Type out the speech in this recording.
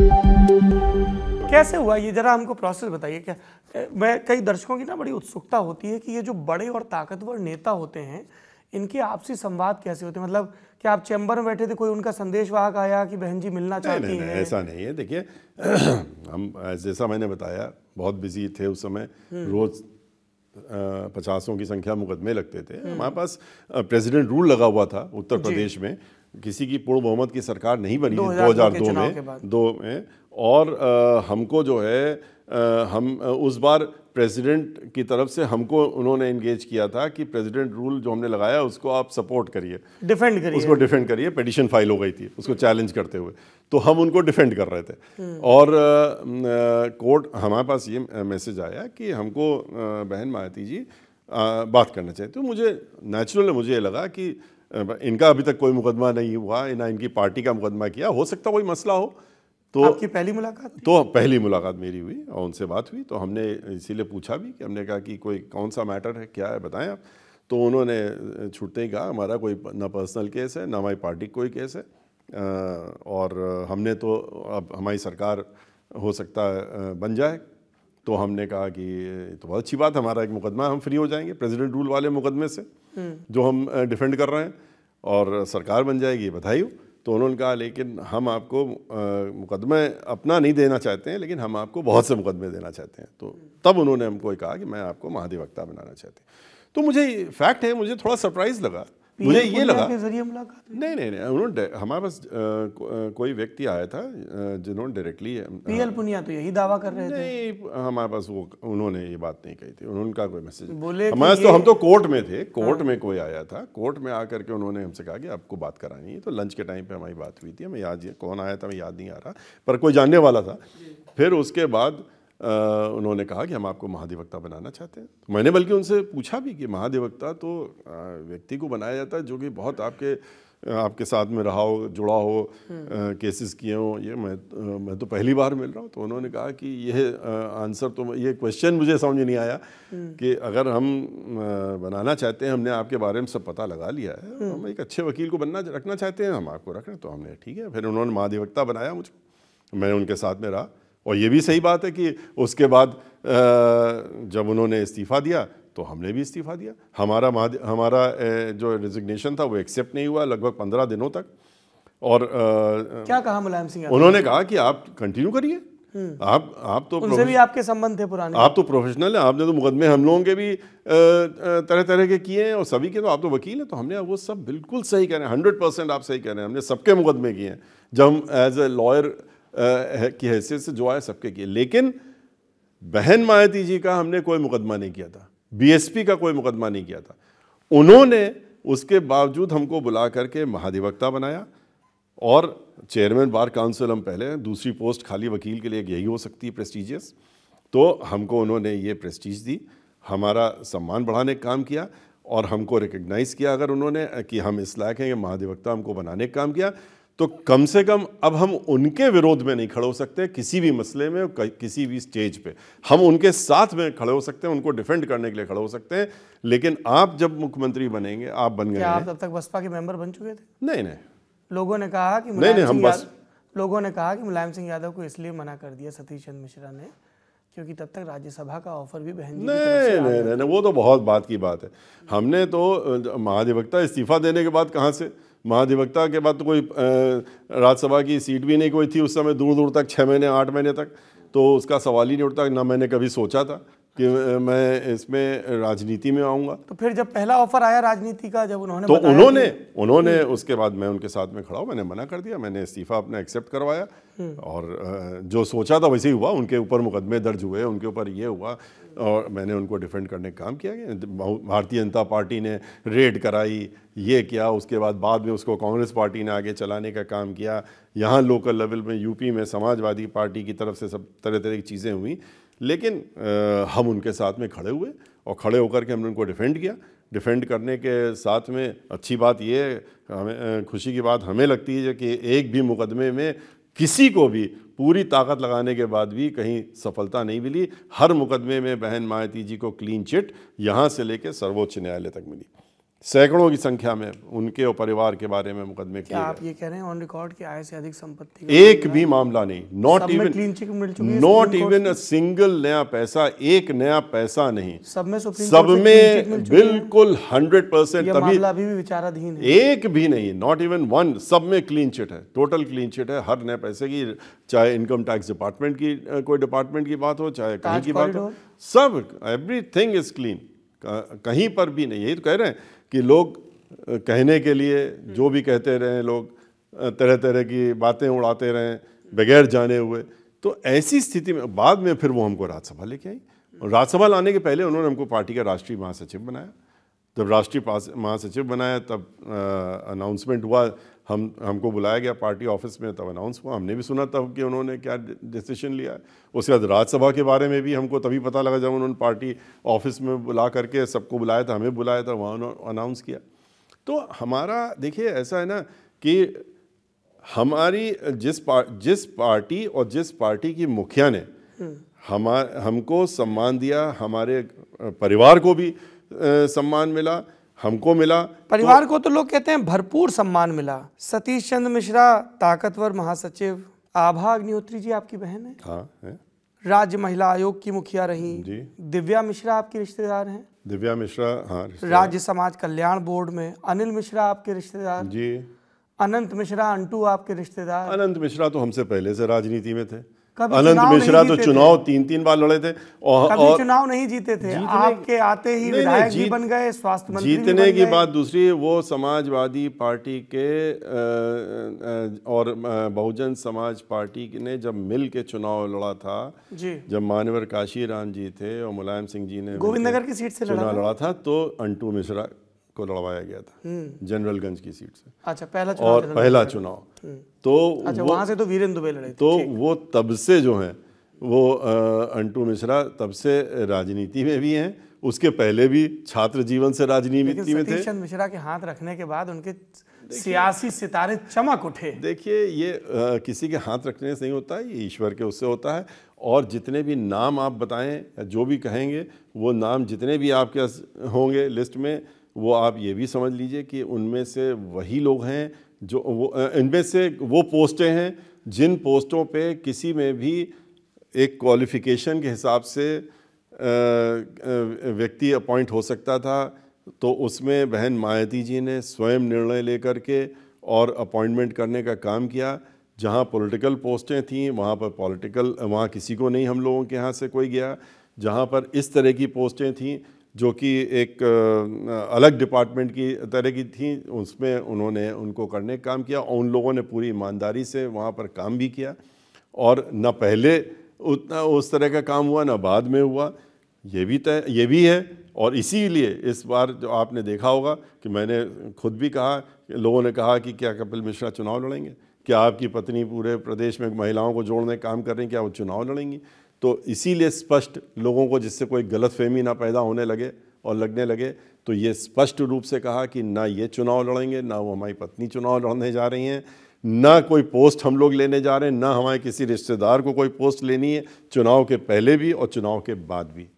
कैसे हुआ ये जरा हमको प्रोसेस बताइए क्या मैं कई दर्शकों की ना बड़ी उत्सुकता होती है कि ये जो बड़े और ताकतवर नेता होते हैं इनके आपसी संवाद कैसे होते हैं मतलब कि आप चैम्बर में बैठे थे कोई उनका संदेश वाहक आया कि बहन जी मिलना चाहती नहीं, नहीं, है ऐसा नहीं है देखिए हम जैसा मैंने बताया बहुत बिजी थे उस समय हम्म। रोज पचासों की संख्या मुकदमे लगते थे हम्म। हमारे पास प्रेसिडेंट रूल लगा हुआ था उत्तर प्रदेश में किसी की पूर्ण बहुमत की सरकार नहीं बनी दो हजार दो में दो में और आ, हमको जो है आ, हम उस बार प्रेसिडेंट की तरफ से हमको उन्होंने एंगेज किया था कि प्रेसिडेंट रूल जो हमने लगाया उसको आप सपोर्ट करिए डिफेंड करिए उसको डिफेंड करिए पटिशन फाइल हो गई थी उसको चैलेंज करते हुए तो हम उनको डिफेंड कर रहे थे और कोर्ट हमारे पास ये मैसेज आया कि हमको बहन मायाती जी आ, बात करना चाहिए तो मुझे नेचुरल मुझे ये लगा कि इनका अभी तक कोई मुकदमा नहीं हुआ ना इनकी पार्टी का मुकदमा किया हो सकता कोई मसला हो तो आपकी पहली मुलाकात तो पहली मुलाकात मेरी हुई और उनसे बात हुई तो हमने इसीलिए पूछा भी कि हमने कहा कि कोई कौन सा मैटर है क्या है बताएं आप तो उन्होंने छुट्टे ही कहा हमारा कोई ना पर्सनल केस है ना हमारी पार्टी कोई केस है और हमने तो अब हमारी सरकार हो सकता है बन जाए तो हमने कहा कि तो बहुत अच्छी बात हमारा एक मुकदमा हम फ्री हो जाएंगे प्रेसिडेंट रूल वाले मुकदमे से जो हम डिफेंड कर रहे हैं और सरकार बन जाएगी बधाई तो उन्होंने कहा लेकिन हम आपको मुकदमे अपना नहीं देना चाहते हैं लेकिन हम आपको बहुत से मुकदमे देना चाहते हैं तो तब उन्होंने हमको कहा कि मैं आपको महाधिवक्ता बनाना चाहती तो मुझे फैक्ट है मुझे थोड़ा सरप्राइज़ लगा मुझे ये लगा के जरिए मुलाकात नहीं नहीं नहीं उन्होंने हमारे पास कोई व्यक्ति आया था जिन्होंने डायरेक्टली एल पुनिया तो यही दावा कर रहे थे नहीं हमारे पास वो उन्होंने ये बात नहीं कही थी उनका कोई मैसेज बोले हमारे तो हम तो कोर्ट में थे कोर्ट हाँ। में कोई आया था कोर्ट में आकर के उन्होंने हमसे कहा कि आपको बात करानी है तो लंच के टाइम पर हमारी बात हुई थी हमें याद कौन आया था हमें याद नहीं आ रहा पर कोई जानने वाला था फिर उसके बाद उन्होंने कहा कि हम आपको महाधिवक्ता बनाना चाहते हैं तो मैंने बल्कि उनसे पूछा भी कि महाधिवक्ता तो व्यक्ति को बनाया जाता है जो कि बहुत आपके आपके साथ में रहा हो जुड़ा हो हम्म। केसेस किए हों ये मैं मैं तो पहली बार मिल रहा हूँ तो उन्होंने कहा कि यह आंसर तो ये क्वेश्चन मुझे समझ नहीं आया हम्म। कि अगर हम बनाना चाहते हैं हमने आपके बारे में सब पता लगा लिया है हम्म। हम एक अच्छे वकील को बनना रखना चाहते हैं हम आपको रख रहे हैं तो हमने ठीक है फिर उन्होंने महाधिवक्ता बनाया मुझको मैं उनके साथ में रहा और ये भी सही बात है कि उसके बाद जब उन्होंने इस्तीफ़ा दिया तो हमने भी इस्तीफ़ा दिया हमारा हमारा जो रिजिग्नेशन था वो एक्सेप्ट नहीं हुआ लगभग पंद्रह दिनों तक और आ, क्या कहा मुलायम सिंह उन्होंने कहा कि आप कंटिन्यू करिए हम्म। आप आप तो उनसे भी आपके संबंध थे पुराने आप तो प्रोफेशनल हैं आपने तो मुकदमे हम लोगों के भी तरह तरह के किए हैं और सभी के तो आप तो वकील हैं तो हमने वो सब बिल्कुल सही कह रहे हैं हंड्रेड परसेंट आप सही कह रहे हैं हमने सबके मुकदमे किए हैं जब हम एज ए लॉयर की हैसियत से जो आए सबके किए लेकिन बहन मायाती जी का हमने कोई मुकदमा नहीं किया था बीएसपी का कोई मुकदमा नहीं किया था उन्होंने उसके बावजूद हमको बुला करके महाधिवक्ता बनाया और चेयरमैन बार काउंसिल हम पहले दूसरी पोस्ट खाली वकील के लिए यही हो सकती है प्रेस्टिजियस तो हमको उन्होंने ये प्रेस्टीज दी हमारा सम्मान बढ़ाने का काम किया और हमको रिकग्नाइज़ किया अगर उन्होंने कि हम इस लायक हैं महाधिवक्ता हमको बनाने का काम किया तो कम से कम अब हम उनके विरोध में नहीं खड़े हो सकते किसी भी मसले में किसी भी स्टेज पे हम उनके साथ में खड़े हो सकते हैं उनको डिफेंड करने के लिए खड़े हो सकते हैं लेकिन आप जब मुख्यमंत्री बनेंगे आप बन गए आप तब तक बसपा के मेंबर बन चुके थे नहीं नहीं लोगों ने कहा कि नहीं नहीं हम बस लोगों ने कहा कि मुलायम सिंह यादव को इसलिए मना कर दिया सतीश चंद्र मिश्रा ने क्योंकि तब तक राज्यसभा का ऑफर भी बहन नहीं नहीं नहीं वो तो बहुत बात की बात है हमने तो महाधिवक्ता इस्तीफा देने के बाद कहाँ से महाधिवक्ता के बाद तो कोई राज्यसभा की सीट भी नहीं कोई थी उस समय दूर दूर तक छः महीने आठ महीने तक तो उसका सवाल ही नहीं उठता ना मैंने कभी सोचा था कि मैं इसमें राजनीति में आऊंगा तो फिर जब पहला ऑफर आया राजनीति का जब उन्होंने तो उन्होंने उन्होंने हम्म। उसके बाद मैं उनके साथ में खड़ा हूँ मैंने मना कर दिया मैंने इस्तीफा अपना एक्सेप्ट करवाया हम्म। और जो सोचा था वैसे ही हुआ उनके ऊपर मुकदमे दर्ज हुए उनके ऊपर ये हुआ और मैंने उनको डिफेंड करने का काम किया भारतीय जनता पार्टी ने रेड कराई ये किया उसके बाद बाद में उसको कांग्रेस पार्टी ने आगे चलाने का काम किया यहाँ लोकल लेवल में यूपी में समाजवादी पार्टी की तरफ से सब तरह तरह की चीज़ें हुई लेकिन आ, हम उनके साथ में खड़े हुए और खड़े होकर के हमने उनको डिफेंड किया डिफेंड करने के साथ में अच्छी बात ये हमें खुशी की बात हमें लगती है कि एक भी मुकदमे में किसी को भी पूरी ताकत लगाने के बाद भी कहीं सफलता नहीं मिली हर मुकदमे में बहन मायती जी को क्लीन चिट यहाँ से लेकर सर्वोच्च न्यायालय तक मिली सैकड़ों की संख्या में उनके और परिवार के बारे में मुकदमे किए आप ये कह रहे हैं ऑन रिकॉर्ड कि आय से अधिक संपत्ति एक भी मामला नहीं नॉट इवन क्लीन चिट मिल चुकी नॉट इवन अ सिंगल नया पैसा एक नया पैसा नहीं सब में सब में बिल्कुल हंड्रेड परसेंट तभी अभी भी विचाराधीन एक भी नहीं नॉट इवन वन सब में क्लीन चिट है टोटल क्लीन चिट है हर नए पैसे की चाहे इनकम टैक्स डिपार्टमेंट की कोई डिपार्टमेंट की बात हो चाहे कहीं की बात हो सब एवरी इज क्लीन कहीं पर भी नहीं यही तो कह रहे हैं कि लोग कहने के लिए जो भी कहते रहें लोग तरह तरह की बातें उड़ाते रहें बगैर जाने हुए तो ऐसी स्थिति में बाद में फिर वो हमको राज्यसभा लेके आई और राज्यसभा लाने के पहले उन्होंने हमको पार्टी का राष्ट्रीय महासचिव बनाया जब राष्ट्रीय महासचिव बनाया तब अनाउंसमेंट हुआ हम हमको बुलाया गया पार्टी ऑफिस में तब अनाउंस हुआ हमने भी सुना तब कि उन्होंने क्या डिसीजन लिया उसके बाद राज्यसभा के बारे में भी हमको तभी पता लगा जब उन्होंने पार्टी ऑफिस में बुला करके सबको बुलाया था हमें बुलाया था वहाँ उन्होंने अनाउंस किया तो हमारा देखिए ऐसा है ना कि हमारी जिस पार, जिस पार्टी और जिस पार्टी की मुखिया ने हम्म। हमार हमको सम्मान दिया हमारे परिवार को भी सम्मान मिला हमको मिला परिवार तो, को तो लोग कहते हैं भरपूर सम्मान मिला सतीश चंद्र मिश्रा ताकतवर महासचिव आभा अग्निहोत्री जी आपकी बहन है हाँ है राज्य महिला आयोग की मुखिया रही जी दिव्या मिश्रा आपके रिश्तेदार हैं दिव्या मिश्रा हाँ राज्य समाज कल्याण बोर्ड में अनिल मिश्रा आपके रिश्तेदार जी अनंत मिश्रा अंटू आपके रिश्तेदार अनंत मिश्रा तो हमसे पहले से राजनीति में थे अनंत मिश्रा तो चुनाव तीन तीन बार लड़े थे और, कभी और चुनाव नहीं जीते थे आपके आते ही विधायक भी बन गए स्वास्थ्य मंत्री जीतने की बात दूसरी वो समाजवादी पार्टी के और बहुजन समाज पार्टी ने जब मिल के चुनाव लड़ा था जब मानवर काशी राम जी थे और मुलायम सिंह जी ने गोविंदनगर की सीट से चुनाव लड़ा था तो अंटू मिश्रा को लड़वाया गया था हम्म। जनरलगंज की सीट से अच्छा पहला चुनाव और पहला चुनाव हम्म। तो अच्छा वहां से तो वीरेंद्र दुबे लड़े तो वो तब से जो है वो अंटू मिश्रा तब से राजनीति में भी हैं उसके पहले भी छात्र जीवन से राजनीति में थे चंद मिश्रा के हाथ रखने के बाद उनके सियासी सितारे चमक उठे देखिए ये आ, किसी के हाथ रखने से नहीं होता ये ईश्वर के उससे होता है और जितने भी नाम आप बताएं जो भी कहेंगे वो नाम जितने भी आपके होंगे लिस्ट में वो आप ये भी समझ लीजिए कि उनमें से वही लोग हैं जो वो इनमें से वो पोस्टें हैं जिन पोस्टों पे किसी में भी एक क्वालिफ़िकेशन के हिसाब से व्यक्ति अपॉइंट हो सकता था तो उसमें बहन मायती जी ने स्वयं निर्णय लेकर के और अपॉइंटमेंट करने का काम किया जहाँ पॉलिटिकल पोस्टें थीं वहाँ पर पॉलिटिकल वहाँ किसी को नहीं हम लोगों के यहाँ से कोई गया जहाँ पर इस तरह की पोस्टें थीं जो कि एक अलग डिपार्टमेंट की तरह की थी उसमें उन्होंने उनको करने का काम किया और उन लोगों ने पूरी ईमानदारी से वहाँ पर काम भी किया और न पहले उतना उस तरह का काम हुआ ना बाद में हुआ ये भी तय ये भी है और इसीलिए इस बार जो आपने देखा होगा कि मैंने खुद भी कहा लोगों ने कहा कि क्या कपिल मिश्रा चुनाव लड़ेंगे क्या आपकी पत्नी पूरे प्रदेश में महिलाओं को जोड़ने काम कर रही हैं क्या वो चुनाव लड़ेंगी तो इसीलिए स्पष्ट लोगों को जिससे कोई गलत फहमी ना पैदा होने लगे और लगने लगे तो ये स्पष्ट रूप से कहा कि ना ये चुनाव लड़ेंगे ना वो हमारी पत्नी चुनाव लड़ने जा रही हैं ना कोई पोस्ट हम लोग लेने जा रहे हैं ना हमारे किसी रिश्तेदार को कोई पोस्ट लेनी है चुनाव के पहले भी और चुनाव के बाद भी